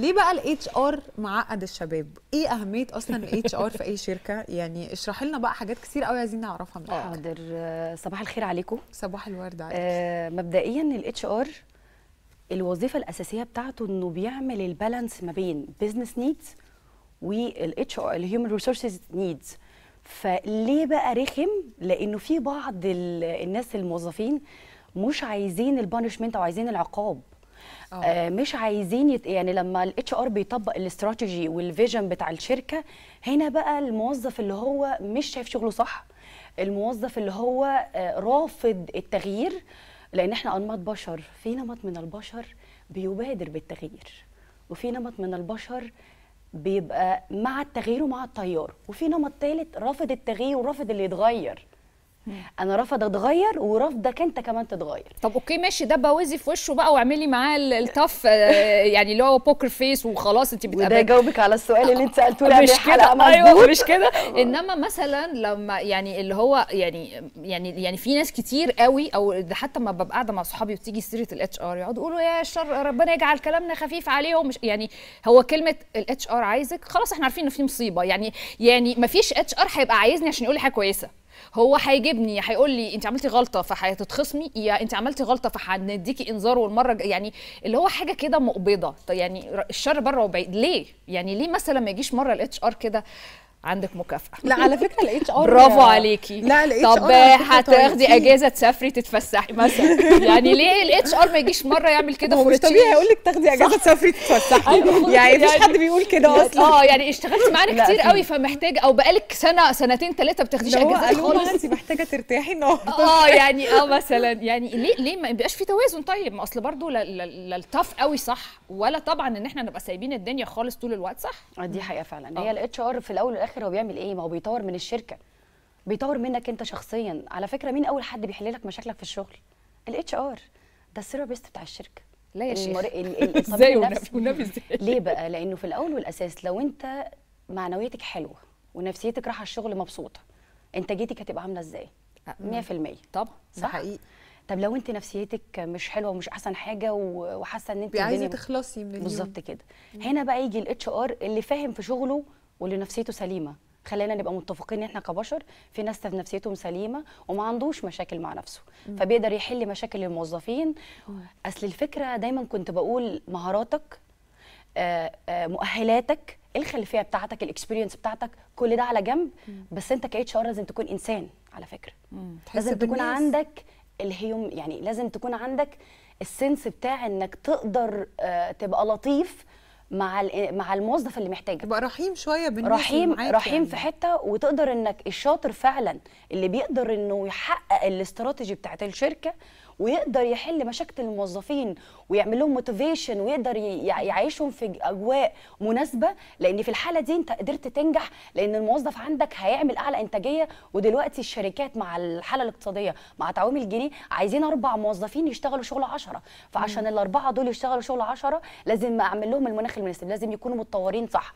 ليه بقى الاتش ار معقد الشباب؟ ايه اهميه اصلا الاتش ار في اي شركه؟ يعني اشرح لنا بقى حاجات كتير قوي عايزين نعرفها من حاضر صباح الخير عليكم صباح الورد عليكم آه مبدئيا الاتش ار الوظيفه الاساسيه بتاعته انه بيعمل البالانس ما بين بزنس نيدز والاتش ار الهيومن ريسورسز نيدز فليه بقى رخم؟ لانه في بعض الناس الموظفين مش عايزين البانشمنت او عايزين العقاب أوه. آه، مش عايزين يت... يعني لما الاتش ار بيطبق الاستراتيجي والفيجن بتاع الشركه هنا بقى الموظف اللي هو مش شايف شغله صح الموظف اللي هو آه، رافض التغيير لان احنا انماط بشر في نمط من البشر بيبادر بالتغيير وفي نمط من البشر بيبقى مع التغيير ومع التيار وفي نمط ثالث رافض التغيير ورافض اللي يتغير انا رافضه اتغير ورافضك انت كمان تتغير طب اوكي ماشي ده بوزي في وشه بقى واعملي معاه التف آه، يعني اللي هو بوكر فيس وخلاص انت بتقابلي وده جاوبك على السؤال اللي انت سالته لي أيوة، مش كده ايوه مش كده انما مثلا لما يعني اللي هو يعني يعني يعني في ناس كتير قوي او حتى ما ببقى قاعده مع صحابي وتيجي سيره الاتش ار يقعدوا يقولوا يا شر ربنا يجعل كلامنا خفيف عليهم مش يعني هو كلمه الاتش ار عايزك خلاص احنا عارفين ان في مصيبه يعني يعني ما فيش اتش ار هيبقى عايزني عشان يقول لي حاجه كويسه هو هيجيبني هيقول لي انت عملتي غلطه فهتتخصمي يا انت عملتي غلطه فهنديكي انذار والمره يعني اللي هو حاجه كده مقبضه طيب يعني الشر بره وبعيد ليه يعني ليه مثلا ما يجيش مره الاتش ار كده عندك مكافاه لا على فكره الاتش ار برافو عليكي لا الاتش ار طب هتاخدي طيب. اجازه تسافري تتفسحي مثلا يعني ليه الاتش ار ما يجيش مره يعمل كده هو مش طبيعي يقول لك تاخدي اجازه تسافري تتفسحي أيوة. يعني مفيش يعني حد بيقول كده يعني اصلا اه يعني اشتغلتي معانا كتير قوي فمحتاجه او بقالك سنه سنتين ثلاثه ما بتاخديش اجازه خالص انت محتاجه ترتاحي النهارده آه،, اه يعني اه مثلا يعني ليه ليه ما بيبقاش في توازن طيب ما اصل برضه لا التاف قوي صح ولا طبعا ان احنا نبقى سايبين الدنيا خالص طول الوقت صح آه، دي حقيقه فعلا آه. هي الاتش ار في الاول والاخر الاخر هو بيعمل ايه ما هو بيطور من الشركه بيطور منك انت شخصيا على فكره مين اول حد بيحل لك مشاكلك في الشغل الاتش ار ده السيرابيست بتاع الشركه لا يا شيخ ازاي والنبي ازاي ليه بقى لانه في الاول والاساس لو انت معنويتك حلوه ونفسيتك رايحه الشغل مبسوطه انتاجيتك هتبقى عامله ازاي 100% طبعا ده حقيقي طب لو انت نفسيتك مش حلوه ومش احسن حاجه وحاسه ان انت عايزه تخلصي من بالظبط كده هنا بقى يجي الاتش ار اللي فاهم في شغله واللي نفسيته سليمه خلينا نبقى متفقين ان احنا كبشر في ناس نفسيتهم سليمه وما عندوش مشاكل مع نفسه فبيقدر يحل مشاكل الموظفين اصل الفكره دايما كنت بقول مهاراتك آآ آه، آآ آه، مؤهلاتك الخلفيه بتاعتك الاكسبيرينس بتاعتك كل ده على جنب بس انت كاتش ار لازم تكون انسان على فكره لازم تكون عندك الهيوم يعني لازم تكون عندك السنس بتاع انك تقدر آه، تبقى لطيف مع مع الموظف اللي محتاجك تبقى رحيم شويه بالناس رحيم رحيم يعني. في حته وتقدر انك الشاطر فعلا اللي بيقدر انه يحقق الاستراتيجي بتاعت الشركه ويقدر يحل مشاكل الموظفين ويعمل لهم موتيفيشن ويقدر يعيشهم في اجواء مناسبه لان في الحاله دي انت قدرت تنجح لان الموظف عندك هيعمل اعلى انتاجيه ودلوقتي الشركات مع الحاله الاقتصاديه مع تعويم الجنيه عايزين اربع موظفين يشتغلوا شغل 10 فعشان الاربعه دول يشتغلوا شغل 10 لازم اعمل لهم المناخ المناسب لازم يكونوا متطورين صح